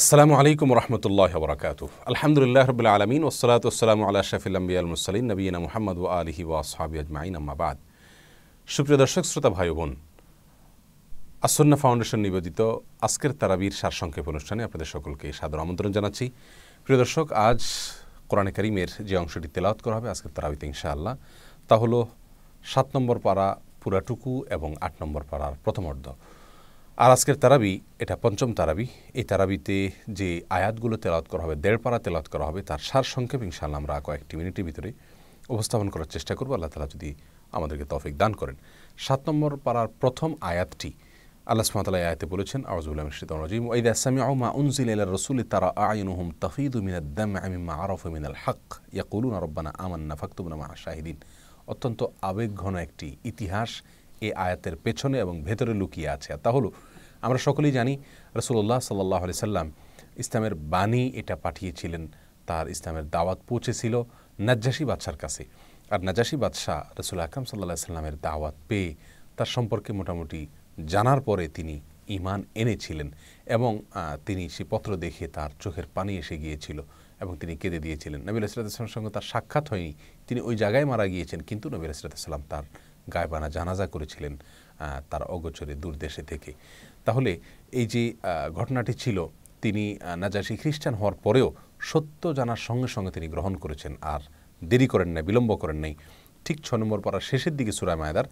আসসালামু আলাইকুম রহমতুল্লাহ বরকাত আলহামদুলিল্লাহ রবিল আলমিন ওসলাত ওসালাম আল্লাহ শাফিল্লাম্বিয়াল মুসলিন নবীনা মোহাম্মদ ও আলহি ওয়াসহাবি আজমাইন আম্মাবাদ সুপ্রিয় দর্শক শ্রোতা ভাই বোন আসন্না ফাউন্ডেশন নিবেদিত আজকের তারাবির সংক্ষেপ অনুষ্ঠানে আপনাদের সকলকে সাদর আমন্ত্রণ জানাচ্ছি প্রিয় দর্শক আজ কোরআনে করিমের যে অংশটি তেলাওত করা হবে আজকের তারাবিতে ইনশাআল্লাহ তা হল সাত নম্বর পাড়া পুরাটুকু এবং আট নম্বর পাড়ার প্রথম অর্ধ আর আজকের তারাবি এটা পঞ্চম তারাবি এই তারাবিতে যে আয়াতগুলো তেলাত করা হবে দেড় পাড়া তেলাওত করা হবে তার সার সংক্ষেপ ইনশাল্লাহ আমরা কয়েকটি মিনিটের ভিতরে উপস্থাপন করার চেষ্টা করবো আল্লাহ তালা যদি আমাদেরকে তফিক দান করেন সাত নম্বর পাড়ার প্রথম আয়াতটি আল্লাহ সুমাতাল আয়াতে বলেছেন আওয়াজুল্লাহ মিশ্রিত রাজিম ওয়াইদ আসামি মা হক আমান্না ফাকতুবনা শাহিদিন অত্যন্ত আবেগঘন একটি ইতিহাস এ আয়াতের পেছনে এবং ভেতরে লুকিয়ে আছে তা হলো আমরা সকলেই জানি রসুল্লাহ সাল্লাহ আলি সাল্লাম ইসলামের বাণী এটা পাঠিয়েছিলেন তার ইসলামের দাওয়াত পৌঁছেছিল নাজ্জাসী বাদশার কাছে আর নাজাসী বাদশাহ রসুল আকরাম সাল্লাহ সাল্লামের দাওয়াত পেয়ে তার সম্পর্কে মোটামুটি জানার পরে তিনি ইমান এনেছিলেন এবং তিনি সে পত্র দেখে তার চোখের পানি এসে গিয়েছিল এবং তিনি কেঁদে দিয়েছিলেন নবী আসলাতামের সঙ্গে তার সাক্ষাৎ হয়নি তিনি ওই জায়গায় মারা গিয়েছেন কিন্তু নবী আসলাতাম তার গায়বানা জানাজা করেছিলেন তার অগোচরে দূর দেশে থেকে তাহলে এই যে ঘটনাটি ছিল তিনি নাজাসি খ্রিস্টান হওয়ার পরেও সত্য জানার সঙ্গে সঙ্গে তিনি গ্রহণ করেছেন আর দেরি করেন নাই বিলম্ব করেন নাই ঠিক ছ নম্বর পড়ার শেষের দিকে সুরায় মায়দার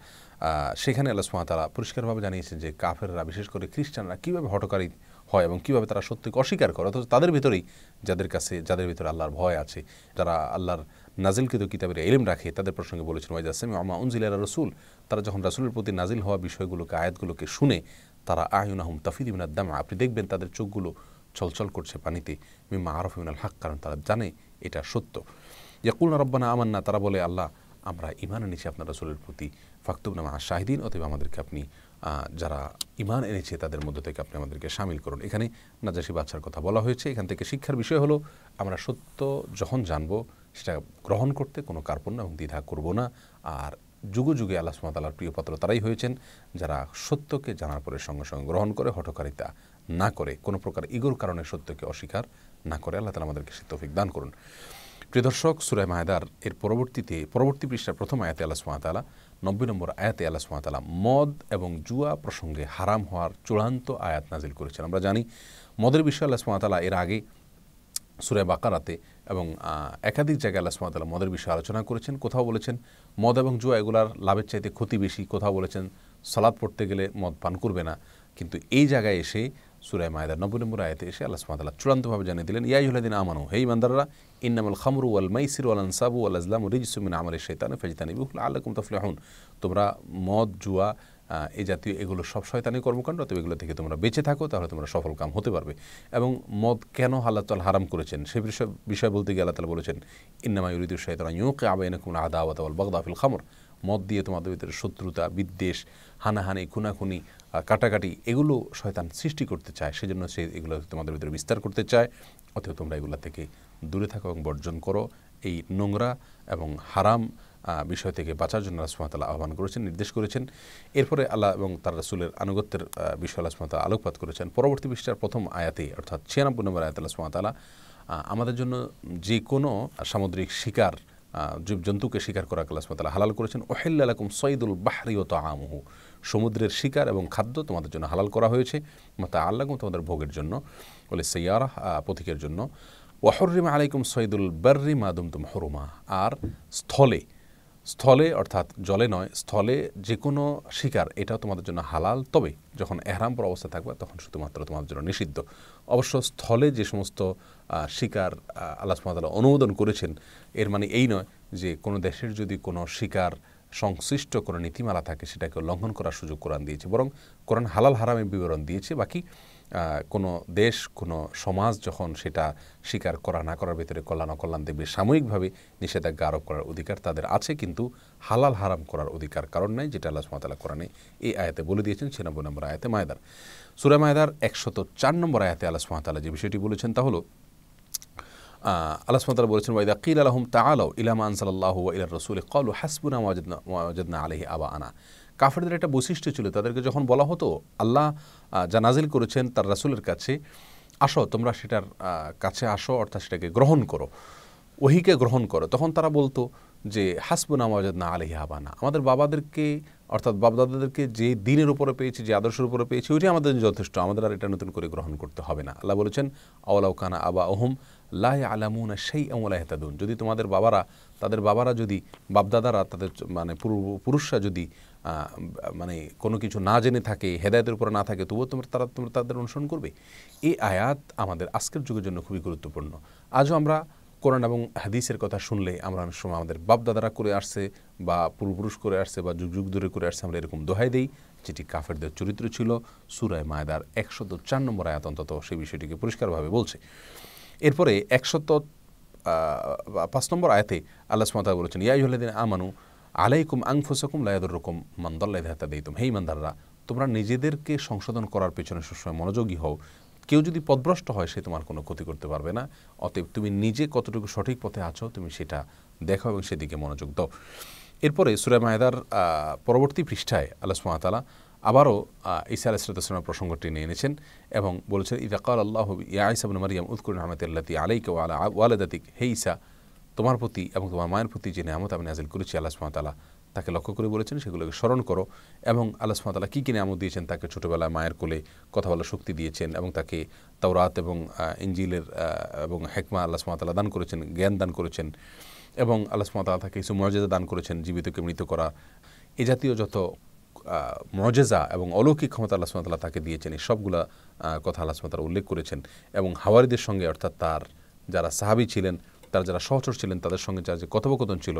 সেখানে আল্লাহ সুমাতারা পরিষ্কারভাবে জানিয়েছেন যে কাফেররা বিশেষ করে খ্রিস্টানরা কীভাবে হটকারী হয় এবং কীভাবে তারা সত্যকে অস্বীকার করে অথচ তাদের ভিতরেই যাদের কাছে যাদের ভিতরে আল্লাহর ভয় আছে যারা আল্লাহর নাজিলকৃত কিতাবের এলিম রাখে তাদের প্রসঙ্গে বলেছেন ওয়াইজ আসলামী আমা উনজিলারা রসুল তারা যখন রাসুলের প্রতি নাজিল হওয়া বিষয়গুলোকে আয়াতগুলোকে শুনে তারা আহম তাফিদ তাফিদিমিনার দামা আপনি দেখবেন তাদের চোখগুলো ছলছল করছে পানিতে আরফ আরফিমিনাল হাক কারণ তারা জানে এটা সত্য ইয়াকুলনা রব্বানা আমান্না তারা বলে আল্লাহ আমরা ইমান এনেছি আপনার রসুলের প্রতি ফাকতুব নামা শাহিদিন অথবা আমাদেরকে আপনি যারা ইমান এনেছে তাদের মধ্যে থেকে আপনি আমাদেরকে সামিল করুন এখানে নাজাসি বাচ্চার কথা বলা হয়েছে এখান থেকে শিক্ষার বিষয় হলো আমরা সত্য যখন জানবো সেটা গ্রহণ করতে কোনো কার্পণ্য এবং দ্বিধা করব না আর যুগ যুগে আল্লাহ সুমাতালার প্রিয়পাত্র তারাই হয়েছেন যারা সত্যকে জানার পরে সঙ্গে সঙ্গে গ্রহণ করে হটকারিতা না করে কোনো প্রকার ইগোর কারণে সত্যকে অস্বীকার না করে আল্লাহ তালা আমাদেরকে সে তৌফিক দান করুন প্রিয় দর্শক সুরায় মাহেদার এর পরবর্তীতে পরবর্তী পৃষ্ঠার প্রথম আয়াতে আল্লাহ সুমাতালা নব্বই নম্বর আয়াতে আল্লাহ সুমাতালা মদ এবং জুয়া প্রসঙ্গে হারাম হওয়ার চূড়ান্ত আয়াত নাজিল করেছেন আমরা জানি মদের বিষয়ে আল্লাহ সুমাতালা এর আগে সুরায় বাকারাতে এবং একাধিক জায়গায় আল্লাহ সুমাত মদের বিষয়ে আলোচনা করেছেন কোথাও বলেছেন মদ এবং জুয়া এগুলার লাভের চাইতে ক্ষতি বেশি কোথাও বলেছেন সালাদ পড়তে গেলে মদ পান করবে না কিন্তু এই জায়গায় এসে সুরায় মায়দার নব্বই নম্বর আয়তে এসে আল্লাহ সুমাতাল্লাহ চূড়ান্তভাবে জানিয়ে দিলেন ইয়াইহুল্লাদিন আমানু হে ইমানদাররা ইন্নামুল খামরু আল মাইসির আল আনসাবু আল আজলাম রিজসুমিন আমার শেতান ফেজতানি বিহুল আল্লাহ কুমতফলাহন তোমরা মদ জুয়া এই জাতীয় এগুলো সব শয়তানি কর্মকাণ্ড তবে এগুলো থেকে তোমরা বেঁচে থাকো তাহলে তোমরা সফল কাম হতে পারবে এবং মদ কেন হালাত তাল হারাম করেছেন সে বিষয় বিষয় বলতে গিয়ে আল্লাহ তালা বলেছেন ইন্নামা ইউরিদুর শয়তান ইউকে কোন আদা আবাতাল বাগদাফিল খামর মদ দিয়ে তোমাদের ভিতরে শত্রুতা বিদ্বেষ হানাহানি খুনাখুনি কাটাকাটি এগুলো শয়তান সৃষ্টি করতে চায় সেজন্য সে এগুলো তোমাদের ভিতরে বিস্তার করতে চায় অথবা তোমরা এগুলো থেকে দূরে থাকো এবং বর্জন করো এই নোংরা এবং হারাম বিষয় থেকে বাঁচার জন্য আল্লাহ সুমাতাল্লাহ আহ্বান করেছেন নির্দেশ করেছেন এরপরে আল্লাহ এবং তার রাসুলের আনুগত্যের বিষয় আল্লাহ সুমাতাল্লাহ আলোকপাত করেছেন পরবর্তী বিশ্বার প্রথম আয়াতে অর্থাৎ ছিয়ানব্বই নম্বর আয়াত আল্লাহ সুমাতাল্লাহ আমাদের জন্য যে কোনো সামুদ্রিক শিকার জীবজন্তুকে শিকার করা আল্লাহ সুমাতাল্লাহ হালাল করেছেন ওহেল্লা আলাকুম সঈদুল বাহরি ও তাহামহু সমুদ্রের শিকার এবং খাদ্য তোমাদের জন্য হালাল করা হয়েছে মাতা আল্লাহম তোমাদের ভোগের জন্য বলে সৈয়ারা প্রতীকের জন্য ওহরিমা আলাইকুম সৈদুল বর্রিমা মাদুম তুম হরুমা আর স্থলে স্থলে অর্থাৎ জলে নয় স্থলে যে কোনো শিকার এটাও তোমাদের জন্য হালাল তবে যখন এহরামপুর অবস্থা থাকবে তখন শুধুমাত্র তোমাদের জন্য নিষিদ্ধ অবশ্য স্থলে যে সমস্ত শিকার আল্লাহ সুমাতালা অনুমোদন করেছেন এর মানে এই নয় যে কোনো দেশের যদি কোনো শিকার সংশ্লিষ্ট কোনো নীতিমালা থাকে সেটাকে লঙ্ঘন করার সুযোগ কোরআন দিয়েছে বরং কোরআন হালাল হারামের বিবরণ দিয়েছে বাকি কোনো দেশ কোনো সমাজ যখন সেটা স্বীকার করা না করার ভিতরে কল্যাণ অকল্যাণ দেখবে সাময়িকভাবে নিষেধাজ্ঞা আরোপ করার অধিকার তাদের আছে কিন্তু হালাল হারাম করার অধিকার কারণ নাই যেটা আল্লাহ সুমাতালা কোরআনে এই আয়াতে বলে দিয়েছেন ছিয়ানব্বই নম্বর আয়াতে মায়দার সুরা মায়দার একশত চার নম্বর আয়াতে আল্লাহ সুমাতালা যে বিষয়টি বলেছেন তা হলো আল্লাহ সুমতাল বলেছেন ওয়াইদা কিল আলহম তা আলো ইলাম আনসাল্লাহ ইলার রসুল কল হাসবুনা ওয়াজনা আলহি আবা আনা কাফেরদের একটা বৈশিষ্ট্য ছিল তাদেরকে যখন বলা হতো আল্লাহ যা নাজিল করেছেন তার রাসুলের কাছে আসো তোমরা সেটার কাছে আসো অর্থাৎ সেটাকে গ্রহণ করো ওহিকে গ্রহণ করো তখন তারা বলতো যে হাসবুন আমাজাদ না আলহি হাবানা আমাদের বাবাদেরকে অর্থাৎ বাবদাদাদেরকে যে দিনের উপরে পেয়েছি যে আদর্শের উপরে পেয়েছি ওইটি আমাদের যথেষ্ট আমাদের আর এটা নতুন করে গ্রহণ করতে হবে না আল্লাহ বলেছেন আওয়ালাউ কানা আবা ওহম লাহ আলামুনা সেই আমলা হেতাদুন যদি তোমাদের বাবারা তাদের বাবারা যদি বাপদাদারা তাদের মানে পুরুষরা যদি মানে কোনো কিছু না জেনে থাকে হেদায়তের উপর না থাকে তবুও তোমরা তারা তোমরা তাদের অনুসরণ করবে এই আয়াত আমাদের আজকের যুগের জন্য খুবই গুরুত্বপূর্ণ আজও আমরা কোরআন এবং হাদিসের কথা শুনলে আমরা অনেক সময় আমাদের বাপদাদারা করে আসছে বা পূর্বপুরুষ করে আসছে বা যুগ যুগ ধরে করে আসছে আমরা এরকম দোহাই দিই যেটি কাফেরদের চরিত্র ছিল সুরায় মায়দার একশত চার নম্বর আয়াত অন্তত সেই বিষয়টিকে পরিষ্কারভাবে বলছে এরপরে একশত পাঁচ নম্বর আয়াতে আল্লাহ সুমাতা বলেছেন ইয়াই দিন আমানু আলাইকুম আংফুসকুম লায়াদুরকুম মান্দাল্লাহ হাতাদেইতুম হে ইমানদাররা তোমরা নিজেদেরকে সংশোধন করার পেছনে সবসময় মনোযোগী হও কেউ যদি পদভ্রষ্ট হয় সে তোমার কোনো ক্ষতি করতে পারবে না অতএব তুমি নিজে কতটুকু সঠিক পথে আছো তুমি সেটা দেখো এবং সেদিকে মনোযোগ দাও এরপরে সুরায় মায়েদার পরবর্তী পৃষ্ঠায় আল্লাহ সুমাতালা আবারও ইসা আলাইসালামের প্রসঙ্গটি নিয়ে এনেছেন এবং বলেছেন ইদাকাল আল্লাহ ইয়া ইসাবন মারিয়াম উদ্কুর আহমতুল্লাহ আলাইকে ওয়ালা ওয়ালেদাতিক হে ইসা তোমার প্রতি এবং তোমার মায়ের প্রতি যে নিয়ামত আমি নাজিল করেছি আল্লাহ সুমাতালা তাকে লক্ষ্য করে বলেছেন সেগুলোকে স্মরণ করো এবং আল্লাহ সুমাতালা কী কী নিয়ামত দিয়েছেন তাকে ছোটোবেলায় মায়ের কোলে কথা বলার শক্তি দিয়েছেন এবং তাকে তাওরাত এবং ইঞ্জিলের এবং হেকমা আল্লাহ সুমাতালা দান করেছেন জ্ঞান দান করেছেন এবং আল্লাহ সুমাতালা তাকে কিছু মর্যাদা দান করেছেন জীবিতকে মৃত করা এ জাতীয় যত মর্যাদা এবং অলৌকিক ক্ষমতা আল্লাহ সুমাতালা তাকে দিয়েছেন এই সবগুলা কথা আল্লাহ সুমাতালা উল্লেখ করেছেন এবং হাওয়ারিদের সঙ্গে অর্থাৎ তার যারা সাহাবি ছিলেন তারা যারা সহচর ছিলেন তাদের সঙ্গে যা যে কথোপকথন ছিল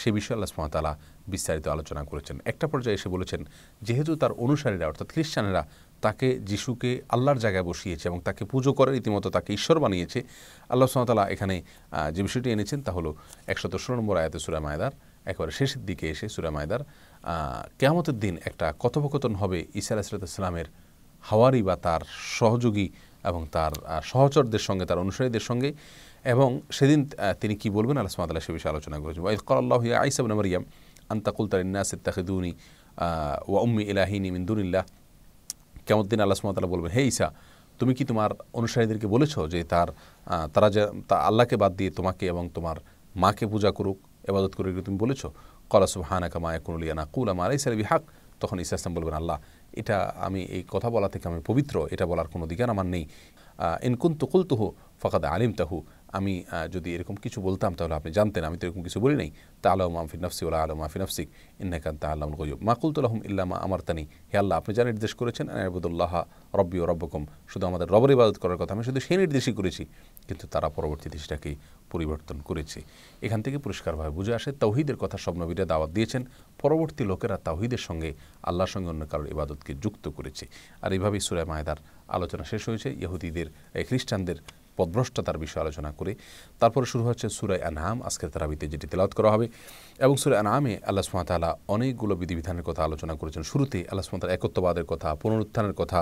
সে বিষয়ে আল্লাহ সুমাতালা বিস্তারিত আলোচনা করেছেন একটা পর্যায়ে এসে বলেছেন যেহেতু তার অনুসারীরা অর্থাৎ খ্রিস্টানেরা তাকে যিশুকে আল্লাহর জায়গায় বসিয়েছে এবং তাকে পুজো করে রীতিমতো তাকে ঈশ্বর বানিয়েছে আল্লাহ সুমাতালা এখানে যে বিষয়টি এনেছেন তা হলো একশত ষোলো নম্বর আয়াতে সুরা মায়দার একেবারে শেষের দিকে এসে সুরা মায়দার কেয়ামতের দিন একটা কথোপকথন হবে ইসা আলাহিসামের হাওয়ারি বা তার সহযোগী এবং তার সহচরদের সঙ্গে তার অনুসারীদের সঙ্গে এবং সেদিন তিনি কি বলবেন আল্লাহ সুমাতাল্লাহ সে বিষয়ে আলোচনা করেছেন ওয়াইদ কল আল্লাহ আইসাব মারিয়াম আন্তাকুল তালিন্নাস ইত্তাহিদুনি ওয়া উম্মি ইলাহিনী মিন্দুনিল্লাহ কেমন দিন আল্লাহ সুমাতাল্লাহ বলবেন হে ইসা তুমি কি তোমার অনুসারীদেরকে বলেছো যে তার তারা যে তা আল্লাহকে বাদ দিয়ে তোমাকে এবং তোমার মাকে পূজা করুক এবাদত করুক তুমি বলেছো কলা সুহানা কামা একুনুলিয়া না কুল আমার ইসার বিহাক তখন ইসা ইসলাম বলবেন আল্লাহ এটা আমি এই কথা বলা থেকে আমি পবিত্র এটা বলার কোনো অধিকার আমার নেই ইনকুন তুকুল তুহু ফকাদ আলিম তাহু আমি যদি এরকম কিছু বলতাম তাহলে আপনি জানতেন আমি তো এরকম কিছু বলি নাই তা আলো মাহফি নফসি ওলা আলম মাহফি নফসিক ইন্নাকান তা আল্লাহ গজব মাকুলতুল্লাহম ইল্লামা আমার তানি হে আল্লাহ আপনি যা নির্দেশ করেছেন আবুদুল্লাহ রব্বি ও রব্বকম শুধু আমাদের রবর ইবাদত করার কথা আমি শুধু সেই নির্দেশই করেছি কিন্তু তারা পরবর্তীতে সেটাকে পরিবর্তন করেছে এখান থেকে পরিষ্কারভাবে বুঝে আসে তৌহিদের কথা সব নবীরা দাওয়াত দিয়েছেন পরবর্তী লোকেরা তাহিদের সঙ্গে আল্লাহর সঙ্গে অন্য কারোর ইবাদতকে যুক্ত করেছে আর এভাবেই সুরায় মায়েদার আলোচনা শেষ হয়েছে ইহুদিদের খ্রিস্টানদের পদভ্রষ্টতার বিষয়ে আলোচনা করে তারপরে শুরু হচ্ছে সুরাই আনহাম আজকের তারাবিতে যেটি তেলাওত করা হবে এবং সুরাই আনহামে আল্লাহ সুমাতালা অনেকগুলো বিধিবিধানের কথা আলোচনা করেছেন শুরুতে আল্লাহ সুমাতাল একত্ববাদের কথা পুনরুত্থানের কথা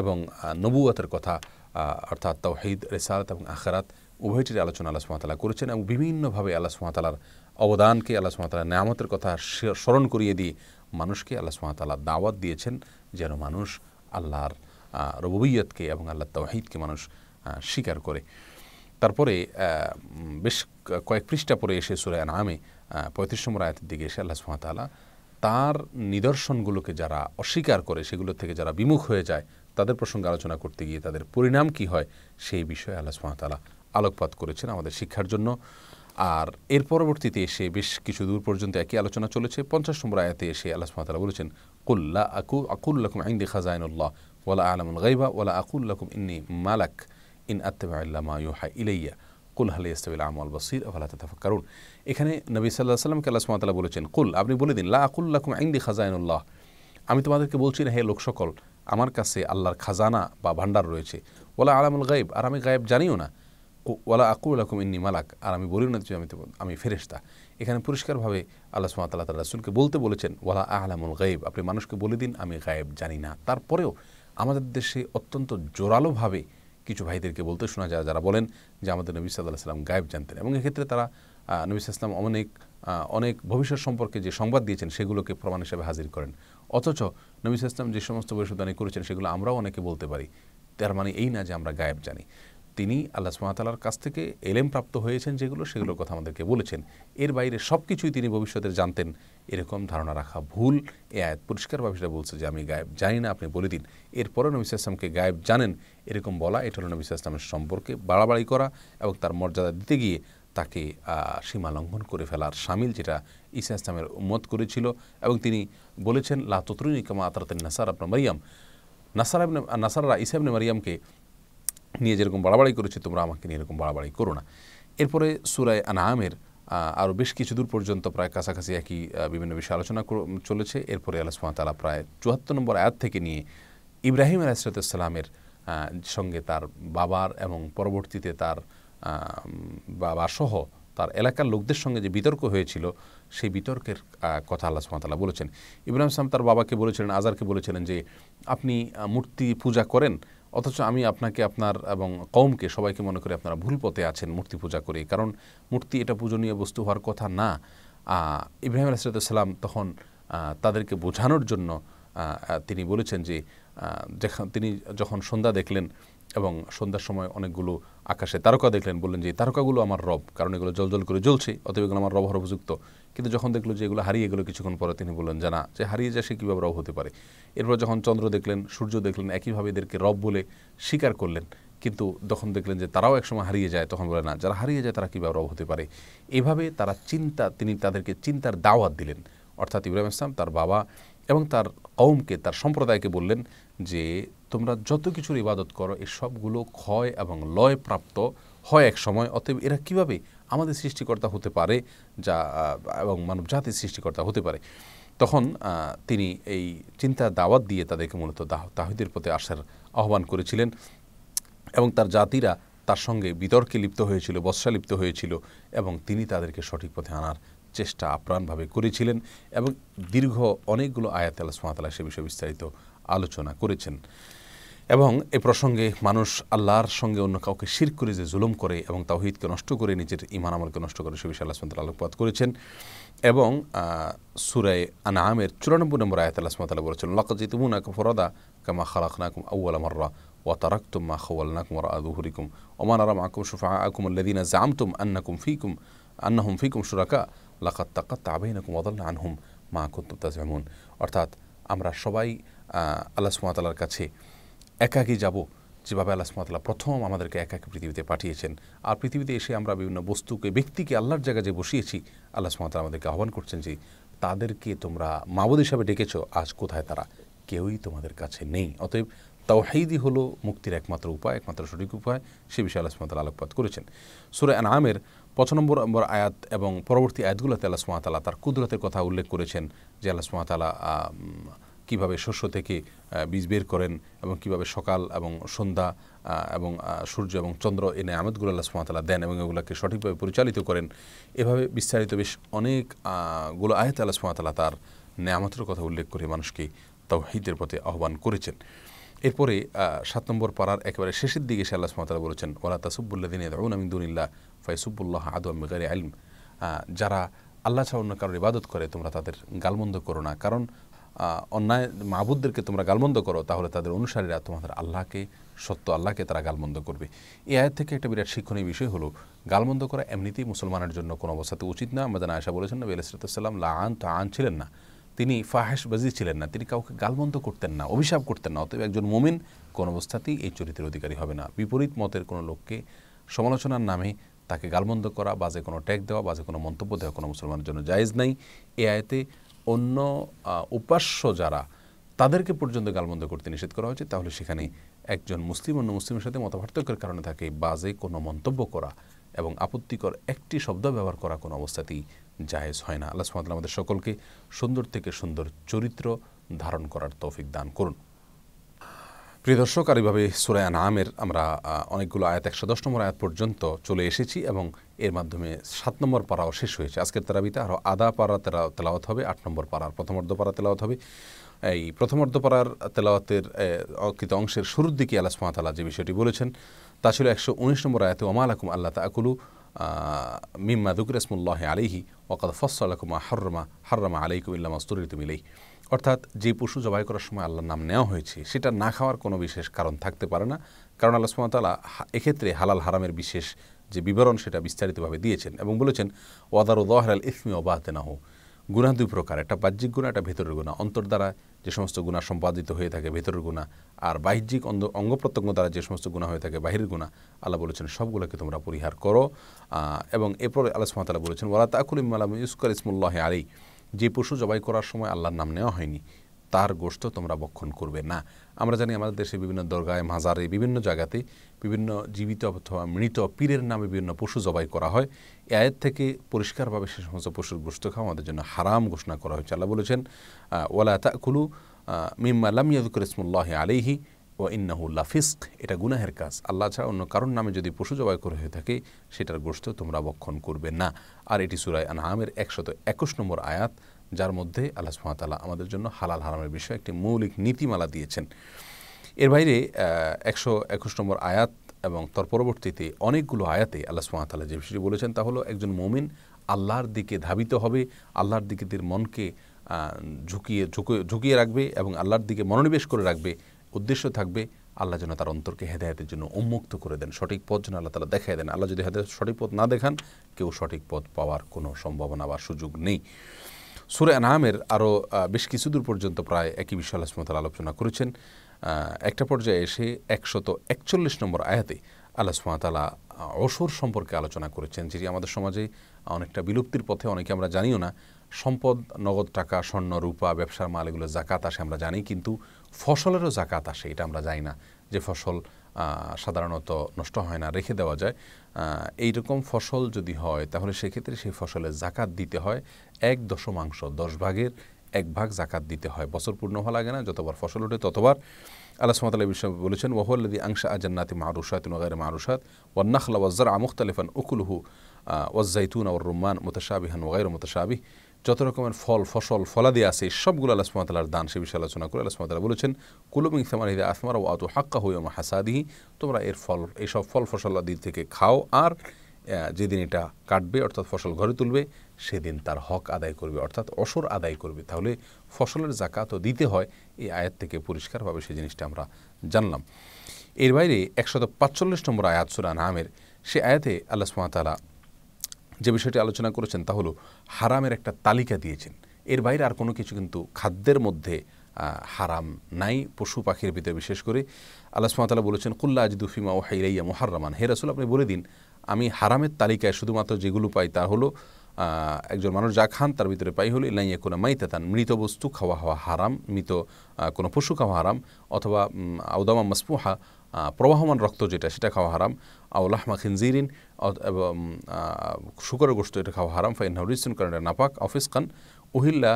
এবং নবুয়তের কথা অর্থাৎ তাওহিদ রেসালত এবং আখরাত উভয়টির আলোচনা আল্লাহ সুমাতালা করেছেন এবং বিভিন্নভাবে আল্লাহ সুমাতালার অবদানকে আল্লাহ সুমাতালার নামতের কথা স্মরণ করিয়ে দিয়ে মানুষকে আল্লাহ সুমাতালা দাওয়াত দিয়েছেন যেন মানুষ আল্লাহর রবুইয়তকে এবং আল্লাহ তাওহিদকে মানুষ স্বীকার করে তারপরে বেশ কয়েক পৃষ্ঠা পরে এসে সুরে নামে পঁয়ত্রিশ নম্বর আয়াতের দিকে এসে আল্লাহ সুহাতালা তার নিদর্শনগুলোকে যারা অস্বীকার করে সেগুলো থেকে যারা বিমুখ হয়ে যায় তাদের প্রসঙ্গে আলোচনা করতে গিয়ে তাদের পরিণাম কি হয় সেই বিষয়ে আল্লাহ সুহাতালা আলোকপাত করেছেন আমাদের শিক্ষার জন্য আর এর পরবর্তীতে এসে বেশ কিছু দূর পর্যন্ত একই আলোচনা চলেছে পঞ্চাশ নম্বর আয়াতে এসে আল্লাহ সুহাতালা বলেছেন কুল্লা আকু আকুল্লাকুম আইন্দি খাজাইনুল্লাহ ওলা আলমুল গাইবা ওলা আকুল্লাকুম ইন্নি মালাক ইন আত্মেবাল্লামা ইলাইয়া কুল হালে ইস্তাবিল আমল বসির আফালা কারণ এখানে নবী সাল্লাহ সাল্লামকে আল্লাহ সুমাতালা বলেছেন কুল আপনি বলে দিন লা লাকুম আইন্দি খাজাইনুল্লাহ আমি তোমাদেরকে বলছি না হে লোক সকল আমার কাছে আল্লাহর খাজানা বা ভাণ্ডার রয়েছে ওলা আলামুল গায়েব আর আমি গায়েব জানিও না ওলা লাকুম ইন্নি মালাক আর আমি বলি না যে আমি আমি ফেরেস্তা এখানে পরিষ্কারভাবে আল্লাহ সুমাতাল্লাহ তার রাসুলকে বলতে বলেছেন ওলা আলামুল গায়েব আপনি মানুষকে বলে দিন আমি গায়েব জানি না তারপরেও আমাদের দেশে অত্যন্ত জোরালোভাবে কিছু ভাইদেরকে বলতে শোনা যায় যারা বলেন যে আমাদের নবী সাল্লাহ সাল্লাম গায়েব জানতেন এবং এক্ষেত্রে তারা নবী সাল্লাম অনেক অনেক ভবিষ্যৎ সম্পর্কে যে সংবাদ দিয়েছেন সেগুলোকে প্রমাণ হিসেবে হাজির করেন অথচ নবী সাল্লাম যে সমস্ত বৈষদানি করেছেন সেগুলো আমরাও অনেকে বলতে পারি তার মানে এই না যে আমরা গায়েব জানি তিনি আল্লাহ সুমাতালার কাছ থেকে এলেম প্রাপ্ত হয়েছেন যেগুলো সেগুলোর কথা আমাদেরকে বলেছেন এর বাইরে সব কিছুই তিনি ভবিষ্যতে জানতেন এরকম ধারণা রাখা ভুল এ আয়াত পরিষ্কারভাবে সেটা বলছে যে আমি গায়েব জানি না আপনি বলে দিন এরপরে নবী ইসলামকে গায়েব জানেন এরকম বলা এটা হলো নবী ইসলামের সম্পর্কে বাড়াবাড়ি করা এবং তার মর্যাদা দিতে গিয়ে তাকে সীমা লঙ্ঘন করে ফেলার সামিল যেটা ইসা ইসলামের উম্মত করেছিল এবং তিনি বলেছেন লাতরুন কামা আতারাতেন নাসার আপনার মারিয়াম নাসার নাসাররা ইসা ইবনে মারিয়ামকে নিয়ে যেরকম বাড়াবাড়ি করেছে তোমরা আমাকে নিয়ে এরকম বাড়াবাড়ি করো না এরপরে সুরায় আনামের আরও বেশ কিছু দূর পর্যন্ত প্রায় কাছাকাছি একই বিভিন্ন বিষয়ে আলোচনা চলেছে এরপরে আল্লাহ সুমাতালা প্রায় চুয়াত্তর নম্বর আয়াত থেকে নিয়ে ইব্রাহিম আলাইসালামের সঙ্গে তার বাবার এবং পরবর্তীতে তার বাবা সহ তার এলাকার লোকদের সঙ্গে যে বিতর্ক হয়েছিল সেই বিতর্কের কথা আল্লাহ সুমাতালা বলেছেন ইব্রাহিম ইসলাম তার বাবাকে বলেছিলেন আজারকে বলেছিলেন যে আপনি মূর্তি পূজা করেন অথচ আমি আপনাকে আপনার এবং কমকে সবাইকে মনে করি আপনারা ভুল পথে আছেন মূর্তি পূজা করে কারণ মূর্তি এটা পূজনীয় বস্তু হওয়ার কথা না ইব্রাহিম আলাইসালাম তখন তাদেরকে বোঝানোর জন্য তিনি বলেছেন যে তিনি যখন সন্ধ্যা দেখলেন এবং সন্ধ্যার সময় অনেকগুলো আকাশে তারকা দেখলেন বললেন যে তারকাগুলো আমার রব কারণ এগুলো জলজল করে জ্বলছে অতএব এগুলো আমার রব উপযুক্ত কিন্তু যখন দেখলো যে এগুলো হারিয়ে গেলো কিছুক্ষণ পরে তিনি বললেন যে না যে হারিয়ে যায় সে কীভাবে রব হতে পারে এরপর যখন চন্দ্র দেখলেন সূর্য দেখলেন একইভাবে এদেরকে রব বলে স্বীকার করলেন কিন্তু তখন দেখলেন যে তারাও একসময় হারিয়ে যায় তখন বলে না যারা হারিয়ে যায় তারা কীভাবে রব হতে পারে এভাবে তারা চিন্তা তিনি তাদেরকে চিন্তার দাওয়াত দিলেন অর্থাৎ ইব্রাহিম ইসলাম তার বাবা এবং তার কৌমকে তার সম্প্রদায়কে বললেন যে তোমরা যত কিছুর ইবাদত করো এই সবগুলো ক্ষয় এবং লয় প্রাপ্ত হয় এক সময় অতএব এরা কিভাবে আমাদের সৃষ্টিকর্তা হতে পারে যা এবং মানব জাতির সৃষ্টিকর্তা হতে পারে তখন তিনি এই চিন্তা দাওয়াত দিয়ে তাদেরকে মূলত তাহিদের প্রতি আসার আহ্বান করেছিলেন এবং তার জাতিরা তার সঙ্গে বিতর্কে লিপ্ত হয়েছিল বৎসা লিপ্ত হয়েছিল এবং তিনি তাদেরকে সঠিক পথে আনার চেষ্টা আপ্রাণভাবে করেছিলেন এবং দীর্ঘ অনেকগুলো আয়াত আল্লাহ সুমাতালা সে বিষয়ে বিস্তারিত আলোচনা করেছেন এবং এ প্রসঙ্গে মানুষ আল্লাহর সঙ্গে অন্য কাউকে শির করে যে জুলুম করে এবং তাওহিদকে নষ্ট করে নিজের ইমান আমলকে নষ্ট করে সে বিষয়ে আল্লাহ সুমতাল আলোকপাত করেছেন এবং সুরায় আনামের চুরানব্বই নম্বর আয়াত আল্লাহ সুমতাল বলেছেন লকাজিতুমুনা ফরদা কামা খালাকনাকুম আউ্ল মর্রা وتركتم ما خولناكم وراء ظهوركم وما نرى معكم شفعاءكم الذين زعمتم أنكم فيكم ফিকুম فيكم شركاء لقد تقطع بينكم وضل আনহুম মা كنتم তাজ অর্থাৎ আমরা সবাই আল্লাহ সুমাতালার কাছে একাকি যাব যেভাবে আল্লাহ সুমাতাল্লাহ প্রথম আমাদেরকে এক পৃথিবীতে পাঠিয়েছেন আর পৃথিবীতে এসে আমরা বিভিন্ন বস্তুকে ব্যক্তিকে আল্লাহর জায়গায় যে বসিয়েছি আল্লাহ সুমাতাল্লাহ আমাদেরকে আহ্বান করছেন যে তাদেরকে তোমরা মাবুদ হিসাবে ডেকেছ আজ কোথায় তারা কেউই তোমাদের কাছে নেই অতএব তাওহাইদি হলো মুক্তির একমাত্র উপায় একমাত্র সঠিক উপায় সে বিষয়ে আল্লাহ সুমাতাল আলোকপাত করেছেন সুরে আনামের পঁচ নম্বর নম্বর আয়াত এবং পরবর্তী আয়াতগুলোতে আল্লাহ সুমাতালা তার কুদরতের কথা উল্লেখ করেছেন যে আল্লাহ সুমাতালা কিভাবে শস্য থেকে বীজ বের করেন এবং কিভাবে সকাল এবং সন্ধ্যা এবং সূর্য এবং চন্দ্র এ নেয়ামতগুলো আল্লাহ সুমাতালা দেন এবং এগুলোকে সঠিকভাবে পরিচালিত করেন এভাবে বিস্তারিত বেশ অনেকগুলো আয়াত আল্লাহ সুমাতালা তার নেয়ামতের কথা উল্লেখ করে মানুষকে তাওহিদের পথে আহ্বান করেছেন এরপরে সাত নম্বর পাড়ার একেবারে শেষের দিকে সে আল্লাহ সুমাতালা বলেছেন ওলা তাসুবুল্লাদিন আমিদুল্লাহ ফাইসুবুল্লাহ আদু গারি আলম যারা আল্লাহ ছাড়া অন্য কারোর ইবাদত করে তোমরা তাদের গালমন্দ করো না কারণ অন্যায় মাহবুদদেরকে তোমরা গালমন্দ করো তাহলে তাদের অনুসারীরা তোমাদের আল্লাহকে সত্য আল্লাহকে তারা গালমন্দ করবে এই আয়ের থেকে একটা বিরাট শিক্ষণীয় বিষয় হলো গালমন্দ করা এমনিতেই মুসলমানের জন্য কোনো অবস্থাতে উচিত না আমাদের আয়সা বলেছেন নবী আলাইসালাম লা আন তো আন ছিলেন না তিনি বাজি ছিলেন না তিনি কাউকে গালমন্দ করতেন না অভিশাপ করতেন না অতএব একজন মোমিন কোনো অবস্থাতেই এই চরিত্রের অধিকারী হবে না বিপরীত মতের কোনো লোককে সমালোচনার নামে তাকে গালমন্দ করা বাজে কোনো ট্যাগ দেওয়া বাজে কোনো মন্তব্য দেওয়া কোনো মুসলমানের জন্য জায়েজ নাই এ আয়তে অন্য উপাস্য যারা তাদেরকে পর্যন্ত গালমন্দ করতে নিষেধ করা হয়েছে তাহলে সেখানে একজন মুসলিম অন্য মুসলিমের সাথে মতপার্থক্যের কারণে থাকে বাজে কোনো মন্তব্য করা এবং আপত্তিকর একটি শব্দ ব্যবহার করা কোনো অবস্থাতেই জায়েজ হয় না আল্লাহ সুমাদ আমাদের সকলকে সুন্দর থেকে সুন্দর চরিত্র ধারণ করার তৌফিক দান করুন প্রিয় দর্শক আর এইভাবে সুরায়ান আমের আমরা অনেকগুলো আয়াত একশো দশ নম্বর আয়াত পর্যন্ত চলে এসেছি এবং এর মাধ্যমে সাত নম্বর পাড়াও শেষ হয়েছে আজকের তারাবিতে আরও আদা পাড়া তেলা তেলাওয়াত হবে আট নম্বর পাড়ার অর্ধ পাড়া তেলাওয়াত হবে এই প্রথম প্রথমার্ধপাড়ার তেলাওয়াতের অকৃত অংশের শুরুর দিকে আল্লাহ সুমাতালা যে বিষয়টি বলেছেন তা ছিল একশো উনিশ নম্বর আয়াতে ওমা আলাকুম আল্লাহ তাকুলু মিম্মা দুকুর ইসমুল্লাহ আলিহি ওকাদ ফসলাকুমা হর্রমা হর্রমা আলাইকুম ইল্লাম মাস্তুরিতুম মিলেই অর্থাৎ যে পশু জবাই করার সময় আল্লাহর নাম নেওয়া হয়েছে সেটা না খাওয়ার কোনো বিশেষ কারণ থাকতে পারে না কারণ আল্লাহ সুমাতালা এক্ষেত্রে হালাল হারামের বিশেষ যে বিবরণ সেটা বিস্তারিতভাবে দিয়েছেন এবং বলেছেন ওয়াদার উদাহর আল ইসমি অবাহতেনাহ গুণা দুই প্রকার একটা বাহ্যিক গুণা একটা ভেতরের গুণা অন্তর দ্বারা যে সমস্ত গুণা সম্পাদিত হয়ে থাকে ভেতরের গুণা আর বাহ্যিক অঙ্গ প্রত্যঙ্গ দ্বারা যে সমস্ত গুণা হয়ে থাকে বাহিরের গুণা আল্লাহ বলেছেন সবগুলোকে তোমরা পরিহার করো এবং এরপরে আল্লাহ সুমাতালা বলেছেন ওয়ালা তাকুল ইমালাম ইউস্কর ইসমুল্লাহ আলী যে পশু জবাই করার সময় আল্লাহর নাম নেওয়া হয়নি তার গোষ্ঠ তোমরা বক্ষণ করবে না আমরা জানি আমাদের দেশে বিভিন্ন দরগায় মাজারে বিভিন্ন জায়গাতে বিভিন্ন জীবিত অথবা মৃত পীরের নামে বিভিন্ন পশু জবাই করা হয় এ আয়ের থেকে পরিষ্কারভাবে সে সমস্ত পশুর গোষ্ঠ খাওয়া আমাদের জন্য হারাম ঘোষণা করা হয়েছে আল্লাহ বলেছেন ওয়ালা তাকুলু মিম্মা লাম ইয়াদুকুর ইসমুল্লাহ আলিহি ও ইন্নাহুল্লা ফিস্ক এটা গুনাহের কাজ আল্লাহ ছাড়া অন্য কারণ নামে যদি পশু জবাই করে হয়ে থাকে সেটার গোষ্ঠ তোমরা বক্ষণ করবে না আর এটি সুরায় আনহামের একশত একুশ নম্বর আয়াত যার মধ্যে আল্লাহ সুহামতাল্লাহ আমাদের জন্য হালাল হারামের বিষয়ে একটি মৌলিক নীতিমালা দিয়েছেন এর বাইরে একশো একুশ নম্বর আয়াত এবং তার পরবর্তীতে অনেকগুলো আয়াতে আল্লাহ সুহামতাল্লাহ যে বিষয়টি বলেছেন তা হলো একজন মমিন আল্লাহর দিকে ধাবিত হবে আল্লাহর দিকে তার মনকে ঝুঁকিয়ে ঝুঁকিয়ে রাখবে এবং আল্লাহর দিকে মনোনিবেশ করে রাখবে উদ্দেশ্য থাকবে আল্লাহ যেন তার অন্তরকে হেদায়তের জন্য উন্মুক্ত করে দেন সঠিক পথ যেন আল্লাহ তালা দেখায় দেন আল্লাহ যদি হেদায়ত সঠিক পথ না দেখান কেউ সঠিক পথ পাওয়ার কোনো সম্ভাবনা বা সুযোগ নেই সুরে আনহামের আরও বেশ কিছু দূর পর্যন্ত প্রায় একই বিষয় আল্লাহ আলোচনা করেছেন একটা পর্যায়ে এসে একশত একচল্লিশ নম্বর আয়াতে আল্লাহ সুমাতালা অসুর সম্পর্কে আলোচনা করেছেন যেটি আমাদের সমাজে অনেকটা বিলুপ্তির পথে অনেকে আমরা জানিও না সম্পদ নগদ টাকা স্বর্ণ রূপা ব্যবসার মাল এগুলো জাকাত আসে আমরা জানি কিন্তু ফসলেরও জাকাত আসে এটা আমরা জানি না যে ফসল সাধারণত নষ্ট হয় না রেখে দেওয়া যায় এইরকম ফসল যদি হয় তাহলে সেক্ষেত্রে সেই ফসলে জাকাত দিতে হয় এক দশমাংশ দশ ভাগের এক ভাগ জাকাত দিতে হয় বছর পূর্ণ হওয়া লাগে না যতবার ফসল ওঠে ততবার আল্লাহ আলী বিশ্ব বলেছেন ওহল্লাদি আংশা আজান্নাতি মারুসাত নগারে মারুসাত ওয়ান্নাখলা আমুখ আমুখতালিফান উকুলহু ওয়াজ্জাইতুন ওর রুম্মান মোতাসাবিহান ওগাইর মোতাসাবিহ যত রকমের ফল ফসল ফলাদি আছে সবগুলো আল্লাহ সুমাতালার দান সে বিষয়ে আলোচনা করে আল্লাহ সুমাতালা বলেছেন কুলুমিং সামারিদা আসমার ও আতু হাক্কা হইয়া হাসাদি তোমরা এর ফল এইসব ফল ফসলাদি থেকে খাও আর যেদিন এটা কাটবে অর্থাৎ ফসল ঘরে তুলবে সেদিন তার হক আদায় করবে অর্থাৎ অসর আদায় করবে তাহলে ফসলের জাকাতও দিতে হয় এই আয়াত থেকে পরিষ্কারভাবে সেই জিনিসটা আমরা জানলাম এর বাইরে একশত পাঁচচল্লিশ নম্বর আয়াত সুরা নামের সে আয়াতে আল্লাহ সুমাতালা যে বিষয়টি আলোচনা করেছেন তা হলো হারামের একটা তালিকা দিয়েছেন এর বাইরে আর কোনো কিছু কিন্তু খাদ্যের মধ্যে হারাম নাই পশু পাখির ভিতরে বিশেষ করে আল্লাহ সুমাতালা বলেছেন কুল্লা দুফিমা ও হাইরাইয়া মোহারমান হে রাসুল আপনি বলে দিন আমি হারামের তালিকায় শুধুমাত্র যেগুলো পাই তা হলো একজন মানুষ যা খান তার ভিতরে পাই হলো ইলাইয়া কোনো মাইতাতান মৃত বস্তু খাওয়া হওয়া হারাম মৃত কোনো পশু খাওয়া হারাম অথবা আউদামা মাসপুহা প্রবাহমান রক্ত যেটা সেটা খাওয়া হারাম লাহমা খিনজিরিন এবং শুকর গোষ্ঠ এটা খাওয়া হারাম ফাইন হাউরিসুন কারণ এটা নাপাক খান ওহিল্লা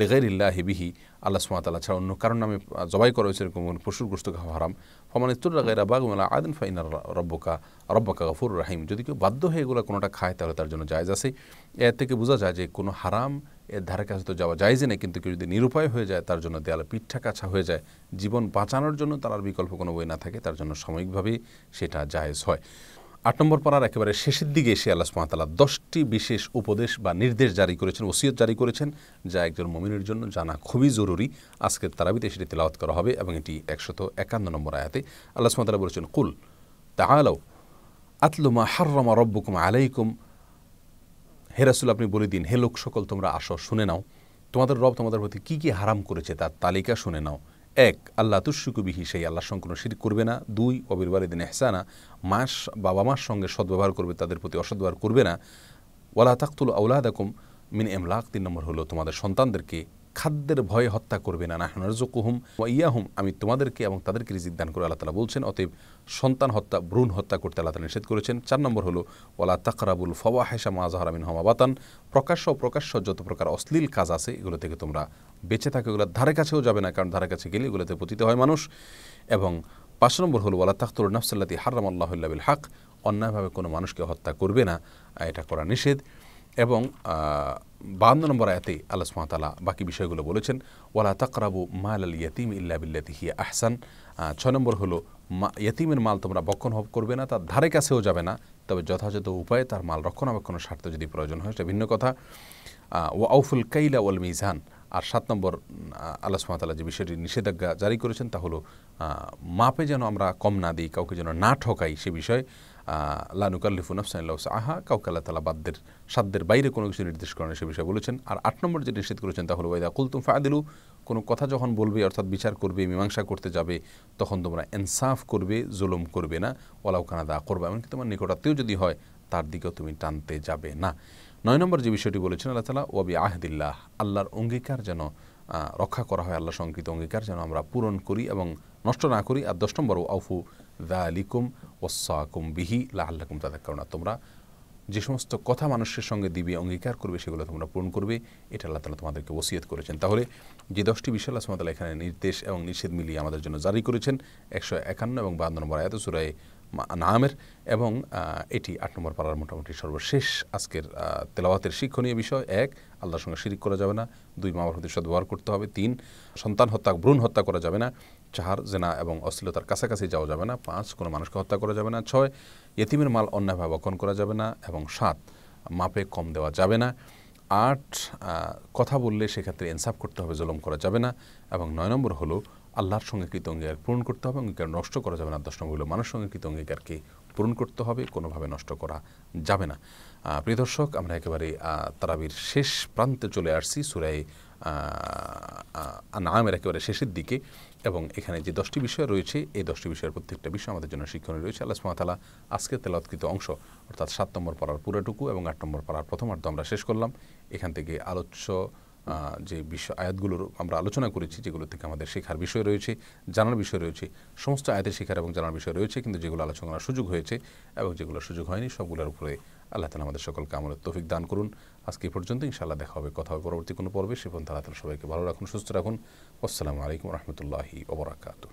লেগাইর হিবিহি আল্লাহ সুমাতাল্লাহ ছাড়া অন্য কারণ আমি জবাই করা হয়েছে এরকম পশুর গোষ্ঠ খাওয়া হারাম ফমান ইস্তুল্লা গাইরা বাগ মেলা ফাইনার রব্বকা রব্বাকা গফুর রাহিম যদি কেউ বাধ্য হয়ে এগুলো কোনোটা খায় তাহলে তার জন্য জায়জ আছে এর থেকে বোঝা যায় যে কোনো হারাম এর ধারে কাছে তো যাওয়া যায় যে না কিন্তু কেউ যদি নিরুপায় হয়ে যায় তার জন্য দেয়ালে পিঠা কাছা হয়ে যায় জীবন বাঁচানোর জন্য তার আর বিকল্প কোনো বই না থাকে তার জন্য সাময়িকভাবে সেটা জায়জ হয় আট নম্বর পাড়ার একেবারে শেষের দিকে এসে আল্লাহ সুমাতালা দশটি বিশেষ উপদেশ বা নির্দেশ জারি করেছেন ওসিয়ত জারি করেছেন যা একজন মমিনের জন্য জানা খুবই জরুরি আজকের তারাবিতে সেটি তেলাওয়াত করা হবে এবং এটি একশত একান্ন নম্বর আয়াতে আল্লাহ সুমাতালা বলেছেন কুল তাহালাও আতলুমা হাররমা রব্বুকুম আলাইকুম হেরাসুল আপনি বলে দিন হে লোক সকল তোমরা আসো শুনে নাও তোমাদের রব তোমাদের প্রতি কী কী হারাম করেছে তার তালিকা শুনে নাও এক আল্লাহ তুসুকুবিহি সেই আল্লাহর সঙ্গে কোনো শির করবে না দুই অবিরবারিদিন এহসানা মাস বাবা মার সঙ্গে সদ্ব্যবহার করবে তাদের প্রতি অসদ্ব্যবহার করবে না ওয়ালা তাকতুল আউলাদাকুম মিন এমলাক তিন নম্বর হলো তোমাদের সন্তানদেরকে খাদ্যের ভয়ে হত্যা করবে না নাহনারজকুহুম বা ইয়াহুম আমি তোমাদেরকে এবং তাদেরকে রিজিক দান করে আল্লাহ তালা বলছেন অতএব সন্তান হত্যা ভ্রূণ হত্যা করতে আল্লাহ নিষেধ করেছেন চার নম্বর হলো ওলা তাকরাবুল ফওয়াহেসা মাজাহারামিন হমাবাতান প্রকাশ্য প্রকাশ্য যত প্রকার অশ্লীল কাজ আছে এগুলো থেকে তোমরা বেঁচে থাকো এগুলো ধারে কাছেও যাবে না কারণ ধারে কাছে গেলে এগুলোতে পতিত হয় মানুষ এবং পাঁচ নম্বর হলো ওলা তাখতুর নাফসাল্লাতি হারাম আল্লাহ হাক অন্যায়ভাবে কোনো মানুষকে হত্যা করবে না এটা করা নিষেধ এবং বান্ন নম্বর আয়াতে আল্লাহ সুমাতালা বাকি বিষয়গুলো বলেছেন ওয়ালা তাকরাবু মাল আল ইয়তিম ইল্লা বিল্লাতি হিয়া আহসান ছ নম্বর হলো ইয়তিমের মাল তোমরা বক্ষণ হব করবে না তার ধারে কাছেও যাবে না তবে যথাযথ উপায়ে তার মাল রক্ষণাবেক্ষণের স্বার্থ যদি প্রয়োজন হয় সেটা ভিন্ন কথা ও আউফুল কাইলা ওয়াল মিজান আর সাত নম্বর আল্লাহ সুমাতালা যে বিষয়টি নিষেধাজ্ঞা জারি করেছেন তা হলো মাপে যেন আমরা কম না দিই কাউকে যেন না ঠকাই সে বিষয়ে লানুকাল্লিফু নাফসাইল্লাহ আহা কাউকে আল্লাহ তালা বাদ্যের সাধ্যের বাইরে কোনো কিছু নির্দেশ করেন সে বিষয়ে বলেছেন আর আট নম্বর যে নিষেধ করেছেন তা হলো ওয়াইদা কুলতুম ফায়াদিলু কোনো কথা যখন বলবে অর্থাৎ বিচার করবে মীমাংসা করতে যাবে তখন তোমরা ইনসাফ করবে জুলুম করবে না ওলাউ কানা দা করবে এমনকি তোমার নিকটাত্মীয় যদি হয় তার দিকেও তুমি টানতে যাবে না নয় নম্বর যে বিষয়টি বলেছেন আল্লাহ তালা ওয়াবি আহদিল্লাহ আল্লাহর অঙ্গীকার যেন রক্ষা করা হয় আল্লাহ সংকৃত অঙ্গীকার যেন আমরা পূরণ করি এবং নষ্ট না করি আর দশ নম্বর আউফু দালিকুম ওসাকুম বিহি লাহাল্লাকুম তাদের কারণ তোমরা যে সমস্ত কথা মানুষের সঙ্গে দিবে অঙ্গীকার করবে সেগুলো তোমরা পূরণ করবে এটা আল্লাহ তালা তোমাদেরকে ওসিয়ত করেছেন তাহলে যে দশটি বিষয় আল্লাহ সুমাতালা এখানে নির্দেশ এবং নিষেধ মিলিয়ে আমাদের জন্য জারি করেছেন একশো একান্ন এবং বান্ন নম্বর আয়াত সুরায় নামের এবং এটি আট নম্বর পাড়ার মোটামুটি সর্বশেষ আজকের তেলাওয়াতের শিক্ষণীয় বিষয় এক আল্লাহর সঙ্গে শিরিক করা যাবে না দুই মামার বাবার প্রতি সদ্ব্যবহার করতে হবে তিন সন্তান হত্যা ভ্রূণ হত্যা করা যাবে না চার জেনা এবং অশ্লীলতার কাছাকাছি যাওয়া যাবে না পাঁচ কোনো মানুষকে হত্যা করা যাবে না ছয় এতিমের মাল অন্যায়ভাবে বক্ষণ করা যাবে না এবং সাত মাপে কম দেওয়া যাবে না আট কথা বললে সেক্ষেত্রে ইনসাফ করতে হবে জলম করা যাবে না এবং নয় নম্বর হলো আল্লাহর সঙ্গে কৃত অঙ্গীকার পূরণ করতে হবে অঙ্গীকার নষ্ট করা যাবে না দশ নম্বর হলো মানুষ সঙ্গে কৃত অঙ্গীকারকে পূরণ করতে হবে কোনোভাবে নষ্ট করা যাবে না প্রিয় দর্শক আমরা একেবারে তারাবির শেষ প্রান্তে চলে আসছি সুরাই আনামের একেবারে শেষের দিকে এবং এখানে যে দশটি বিষয় রয়েছে এই দশটি বিষয়ের প্রত্যেকটা বিষয় আমাদের জন্য শিক্ষণীয় রয়েছে আল্লাহ সুমাতালা আজকে তেলাৎকৃত অংশ অর্থাৎ সাত নম্বর পাড়ার পুরোটুকু এবং আট নম্বর পাড়ার প্রথমার্ধ আমরা শেষ করলাম এখান থেকে আলোচ্য যে বিষয় আয়াতগুলোর আমরা আলোচনা করেছি যেগুলো থেকে আমাদের শেখার বিষয় রয়েছে জানার বিষয় রয়েছে সমস্ত আয়াতের শেখার এবং জানার বিষয় রয়েছে কিন্তু যেগুলো আলোচনার সুযোগ হয়েছে এবং যেগুলো সুযোগ হয়নি সবগুলোর উপরে আল্লাহ তালা আমাদের সকলকে আমাদের তৌফিক দান করুন আজকে এই পর্যন্ত ইনশাআল্লাহ দেখা হবে কথা হবে পরবর্তী কোনো পর্বে সে পর্যন্ত আল্লাহ সবাইকে ভালো রাখুন সুস্থ রাখুন আসসালামু আলাইকুম রহমতুল্লাহি ওবরাকাতু